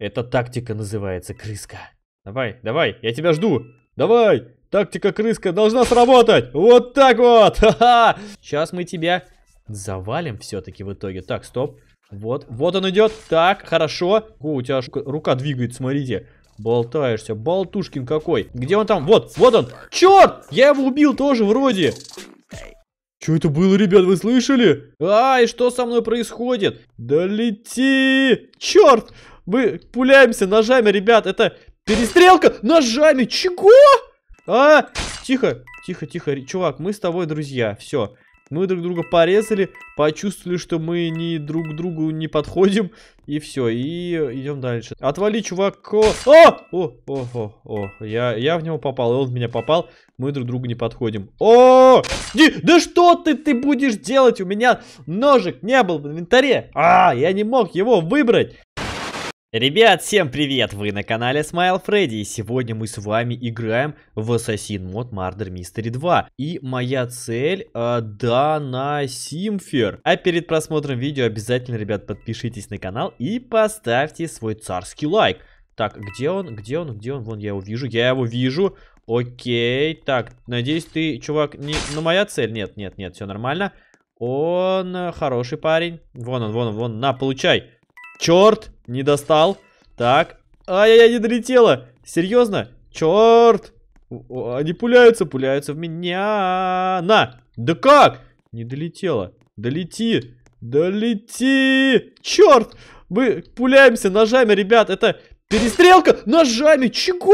Это тактика называется, крыска. Давай, давай, я тебя жду. Давай, тактика крыска должна сработать. Вот так вот. Сейчас мы тебя завалим все-таки в итоге. Так, стоп. Вот, вот он идет. Так, хорошо. О, у тебя рука двигает, смотрите. Болтаешься, болтушкин какой. Где он там? Вот, вот он. Черт! Я его убил тоже вроде. Что это было, ребят, вы слышали? Ай, что со мной происходит? Да лети! Черт! Мы пуляемся ножами, ребят. Это перестрелка ножами. Чего? А, тихо, тихо, тихо. Чувак, мы с тобой друзья. Все. Мы друг друга порезали, почувствовали, что мы не друг другу не подходим. И все, и идем дальше. Отвали, чувак. О! А! О! О! О! О! Я, я в него попал, и он в меня попал. Мы друг другу не подходим. О! Ди, да что ты, ты будешь делать? У меня ножик не был в инвентаре. А, я не мог его выбрать. Ребят, всем привет! Вы на канале Smile Freddy и сегодня мы с вами играем в Assassin Mod Murder Mystery 2. И моя цель э, да Симфер. А перед просмотром видео обязательно, ребят, подпишитесь на канал и поставьте свой царский лайк. Так, где он? Где он? Где он? Вон я его вижу. Я его вижу. Окей. Так, надеюсь, ты, чувак, не... Ну, моя цель? Нет, нет, нет, все нормально. Он хороший парень. Вон он, вон он, вон. На, получай. Черт, не достал. Так. Ай-яй-яй, не долетела. Серьезно? Черт. Они пуляются, пуляются в меня. На. Да как? Не долетела. Долети. Долети. Черт. Мы пуляемся ножами, ребят. Это перестрелка ножами. Чего?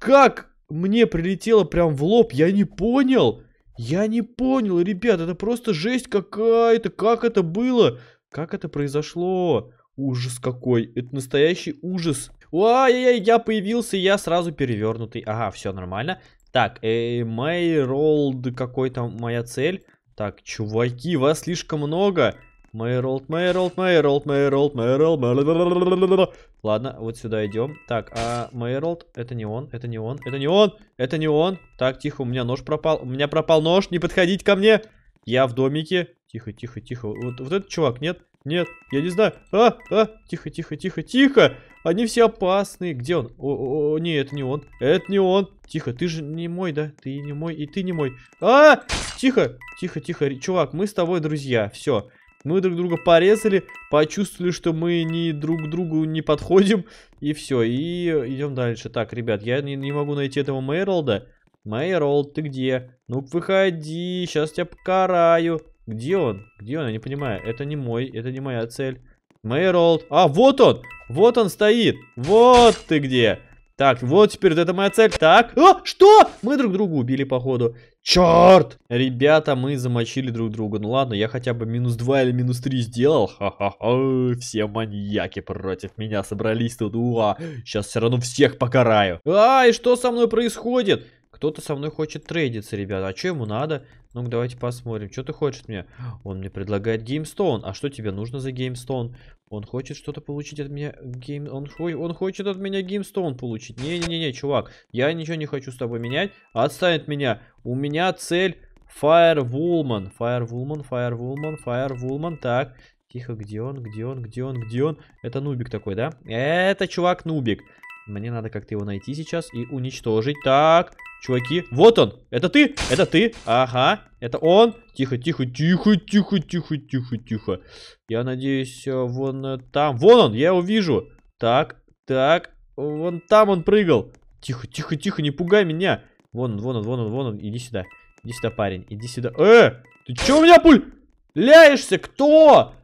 Как мне прилетело прям в лоб? Я не понял. Я не понял, ребят, это просто жесть какая-то, как это было? Как это произошло? Ужас какой. Это настоящий ужас. Ой-ой-ой, я появился, я сразу перевернутый. Ага, все нормально. Так, эй, Мэйролд, какой там моя цель? Так, чуваки, вас слишком много. Мэйролд, Мэйролд, Мэйролд, Мэйролд, Мэйролд, Ладно, вот сюда идем. Так, а Мэйролд, это не он, это не он, это не он, это не он. Так, тихо, у меня нож пропал, у меня пропал нож, не подходить ко мне. Я в домике. Тихо, тихо, тихо. Вот, вот этот чувак, нет? Нет, я не знаю. А, а, тихо, тихо, тихо, тихо. Они все опасные. Где он? О, о, о, не, это не он. Это не он. Тихо, ты же не мой, да? Ты не мой, и ты не мой. А, тихо, тихо, тихо. Чувак, мы с тобой друзья. Все. Мы друг друга порезали, почувствовали, что мы не друг другу не подходим. И все, и идем дальше. Так, ребят, я не, не могу найти этого Мэролда. Мэролд, ты где? ну выходи, сейчас тебя покараю. Где он? Где он? Я не понимаю. Это не мой, это не моя цель. Мэйролд. А, вот он! Вот он стоит! Вот ты где! Так, вот теперь это моя цель. Так, а, что? Мы друг друга убили, походу. Черт! Ребята, мы замочили друг друга. Ну ладно, я хотя бы минус 2 или минус 3 сделал. Ха-ха-ха, все маньяки против меня собрались тут. Уа, сейчас все равно всех покараю. Ай, что со мной происходит? кто-то со мной хочет трейдиться, ребята. А что ему надо? Ну-ка, давайте посмотрим. Что ты хочешь от меня? Он мне предлагает геймстоун. А что тебе нужно за геймстоун? Он хочет что-то получить от меня. Гейм... Он, он хочет от меня геймстоун получить. Не-не-не, чувак. Я ничего не хочу с тобой менять. Отстань от меня. У меня цель... Фаервулман, Фаервулман, Фаервулман, Фаервулман, так, тихо, где он, где он, где он, где он, это нубик такой, да, это чувак нубик, мне надо как-то его найти сейчас и уничтожить. Так, чуваки, вот он, это ты, это ты, ага, это он. Тихо, тихо, тихо, тихо, тихо, тихо, тихо. Я надеюсь, э, вон э, там, вон он, я его вижу. Так, так, вон там он прыгал. Тихо, тихо, тихо, не пугай меня. Вон он, вон он, вон он, вон он, иди сюда. Иди сюда, парень, иди сюда. Э, ты чё у меня пуль? Ляешься, кто?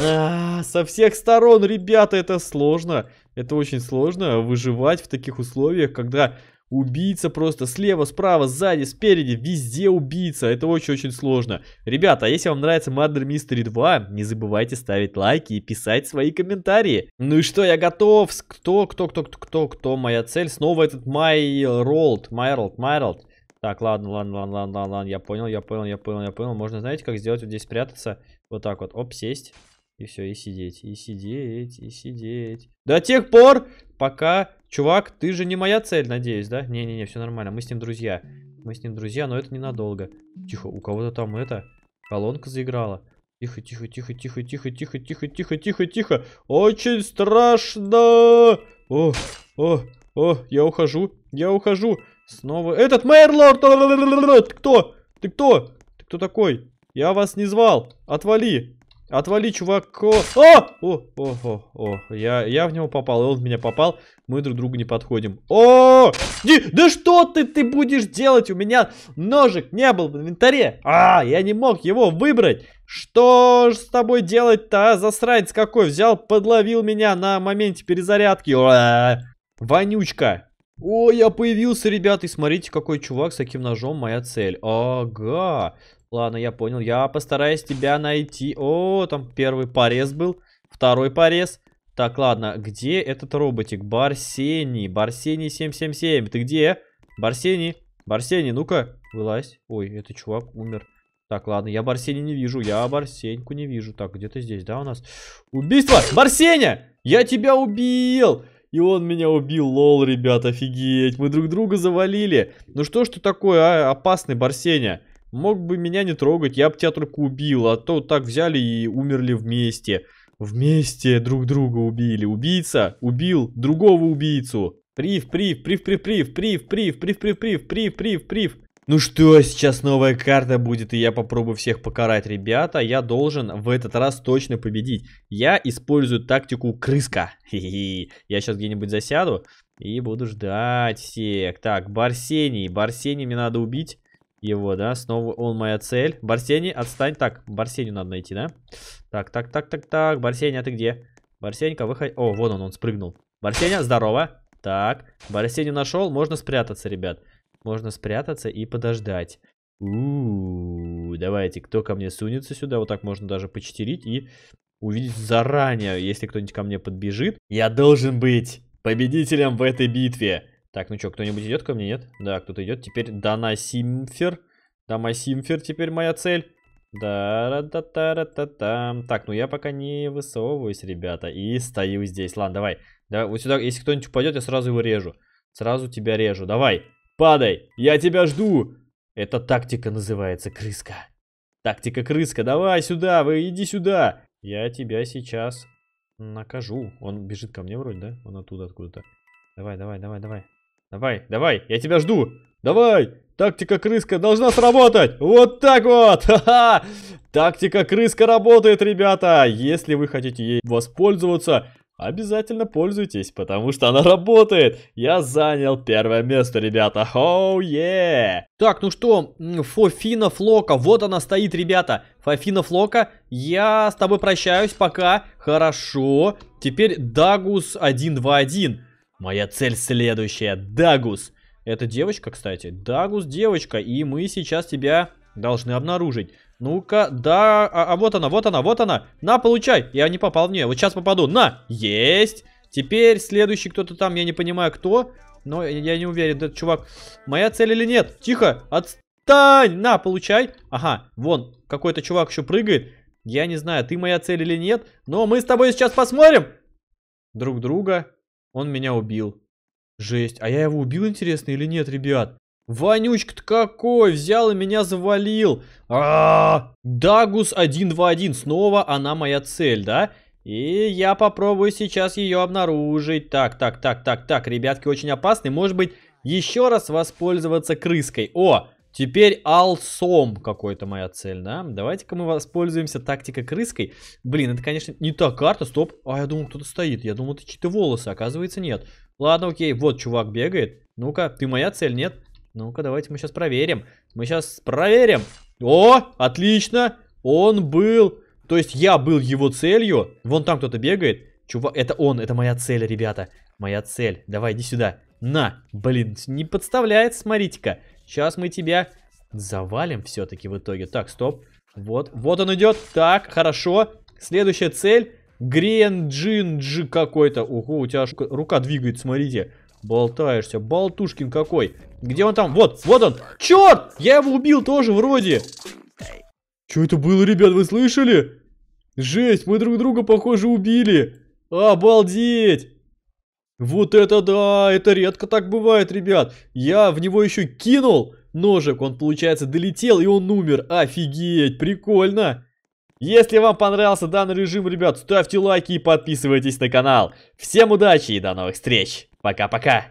А, со всех сторон, ребята, это сложно. Это очень сложно выживать в таких условиях, когда убийца просто слева, справа, сзади, спереди, везде убийца. Это очень-очень сложно. Ребята, а если вам нравится Murder Mystery 2, не забывайте ставить лайки и писать свои комментарии. Ну и что, я готов. Кто, кто, кто, кто, кто, кто моя цель? Снова этот Майролд, Майролд, Майролд. Так, ладно, ладно, ладно, ладно, ладно, я понял, я понял, я понял, я понял. Можно, знаете, как сделать? Вот здесь спрятаться. Вот так вот. Оп, сесть. И все, и сидеть, и сидеть, и сидеть. До тех пор, пока... Чувак, ты же не моя цель, надеюсь, да? Не-не-не, все нормально, мы с ним друзья. Мы с ним друзья, но это ненадолго. Тихо, у кого-то там это... Колонка заиграла. Тихо, тихо, тихо, тихо, тихо, тихо, тихо, тихо, тихо, тихо. Очень страшно. О, о, о, я ухожу, я ухожу. Снова этот Мэрлорд. Ты кто? Ты кто? Ты кто такой? Я вас не звал. Отвали. Отвали, чувак. О! А! О! О! О! О! Я, я в него попал, и он в меня попал. Мы друг другу не подходим. О! не, да что ты, ты будешь делать? У меня ножик не был в инвентаре. А, я не мог его выбрать. Что ж с тобой делать-то, а? Засранец какой. Взял, подловил меня на моменте перезарядки. А, вонючка. О, я появился, ребята, и смотрите, какой чувак с таким ножом моя цель. Ага. Ладно, я понял. Я постараюсь тебя найти. О, там первый порез был. Второй порез. Так, ладно, где этот роботик? Барсений, Барсений 777, ты где? Барсений, Барсений, ну-ка, вылазь. Ой, этот чувак умер. Так, ладно, я Барсений не вижу, я Барсеньку не вижу. Так, где-то здесь, да, у нас? Убийство! Барсеня! Я тебя убил! И он меня убил, лол, ребят, офигеть. Мы друг друга завалили. Ну что ж ты такое, а? опасный Барсеня? Мог бы меня не трогать, я бы тебя только убил, а то так взяли и умерли вместе. Вместе друг друга убили. Убийца убил другого убийцу. Прив, прив, прив, прив, прив, прив, прив, прив, прив, прив, прив, прив, прив. Ну что, сейчас новая карта будет, и я попробую всех покарать, ребята. Я должен в этот раз точно победить. Я использую тактику крыска. Хе -хе. Я сейчас где-нибудь засяду и буду ждать всех. Так, Барсений. Барсений мне надо убить его, да, снова он моя цель. Барсени, отстань. Так, Барсеню надо найти, да? Так, так, так, так, так, Барсень, а ты где? Барсенька, выходи. О, вон он, он спрыгнул. Барсеня, здорово. Так, Барсеню нашел, можно спрятаться, ребят. Можно спрятаться и подождать. у давайте, кто ко мне сунется сюда, вот так можно даже почтерить и увидеть заранее, если кто-нибудь ко мне подбежит. Я должен быть победителем в этой битве. Так, ну что, кто-нибудь идет ко мне, нет? Да, кто-то идет. Теперь Дана Симфер. Дана Симфер теперь моя цель. да ра да та ра та там Так, ну я пока не высовываюсь, ребята. И стою здесь. Ладно, давай. Давай, вот сюда, если кто-нибудь упадет, я сразу его режу. Сразу тебя режу. Давай, падай. Я тебя жду. Это тактика называется, крыска. Тактика крыска. Давай сюда, вы иди сюда. Я тебя сейчас накажу. Он бежит ко мне вроде, да? Он оттуда откуда-то. Давай, давай, давай, давай. Давай, давай, я тебя жду. Давай, тактика крыска должна сработать. Вот так вот. Ха-ха. Тактика крыска работает, ребята. Если вы хотите ей воспользоваться, Обязательно пользуйтесь, потому что она работает. Я занял первое место, ребята. Оу, oh, yeah. Так, ну что, Фофина Флока, вот она стоит, ребята. Фофина Флока, я с тобой прощаюсь, пока. Хорошо. Теперь Дагус 121. Моя цель следующая. Дагус. Это девочка, кстати. Дагус девочка. И мы сейчас тебя должны обнаружить. Ну-ка, да, а, а вот она, вот она, вот она. На, получай. Я не попал в нее. Вот сейчас попаду. На, есть. Теперь следующий кто-то там, я не понимаю кто. Но я не уверен, этот чувак, моя цель или нет. Тихо, отстань. На, получай. Ага, вон, какой-то чувак еще прыгает. Я не знаю, ты моя цель или нет. Но мы с тобой сейчас посмотрим друг друга. Он меня убил. Жесть, а я его убил, интересно, или нет, ребят? Вонючка-то какой! Взял и меня завалил! А -а -а! Дагус 121. Снова она моя цель, да? И я попробую сейчас ее обнаружить. Так, так, так, так, так. Ребятки очень опасны. Может быть, еще раз воспользоваться крыской. О! Теперь алсом какой-то моя цель, да? Давайте-ка мы воспользуемся тактикой крыской. Блин, это, конечно, не та карта, стоп. А, я думал, кто-то стоит. Я думал, это чьи-то волосы, оказывается, нет. Ладно, окей, вот чувак бегает. Ну-ка, ты моя цель, нет? Ну-ка, давайте мы сейчас проверим. Мы сейчас проверим. О, отлично. Он был... То есть я был его целью. Вон там кто-то бегает. Чувак, это он, это моя цель, ребята. Моя цель. Давай, иди сюда. На, блин, не подставляет, смотрите-ка. Сейчас мы тебя завалим все-таки в итоге. Так, стоп. Вот, вот он идет. Так, хорошо. Следующая цель. Гренджинджи какой-то. Ого, у тебя аж рука двигает, смотрите. Болтаешься. Болтушкин какой. Где он там? Вот, вот он. Черт! Я его убил тоже вроде. Что это было, ребят, вы слышали? Жесть, мы друг друга, похоже, убили. Обалдеть! Вот это да, это редко так бывает, ребят. Я в него еще кинул ножик, он, получается, долетел и он умер. Офигеть, прикольно. Если вам понравился данный режим, ребят, ставьте лайки и подписывайтесь на канал. Всем удачи и до новых встреч. Пока-пока.